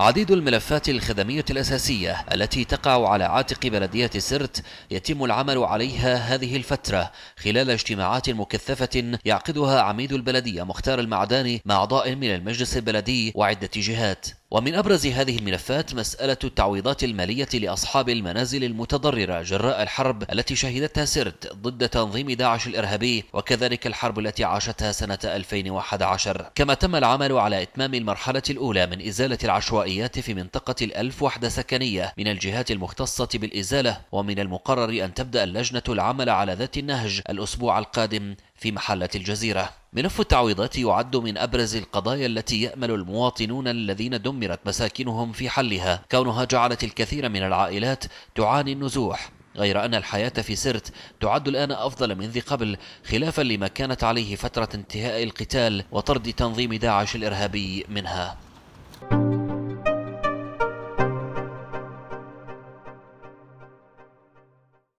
عديد الملفات الخدمية الأساسية التي تقع على عاتق بلدية سرت يتم العمل عليها هذه الفترة خلال اجتماعات مكثفة يعقدها عميد البلدية مختار المعداني مع أعضاء من المجلس البلدي وعدة جهات ومن أبرز هذه الملفات مسألة التعويضات المالية لأصحاب المنازل المتضررة جراء الحرب التي شهدتها سرت ضد تنظيم داعش الإرهابي وكذلك الحرب التي عاشتها سنة 2011 كما تم العمل على إتمام المرحلة الأولى من إزالة العشوائيات في منطقة الألف وحدة سكنية من الجهات المختصة بالإزالة ومن المقرر أن تبدأ اللجنة العمل على ذات النهج الأسبوع القادم في محلة الجزيرة ملف التعويضات يعد من أبرز القضايا التي يأمل المواطنون الذين دمرت مساكنهم في حلها كونها جعلت الكثير من العائلات تعاني النزوح غير أن الحياة في سرت تعد الآن أفضل من ذي قبل خلافا لما كانت عليه فترة انتهاء القتال وطرد تنظيم داعش الإرهابي منها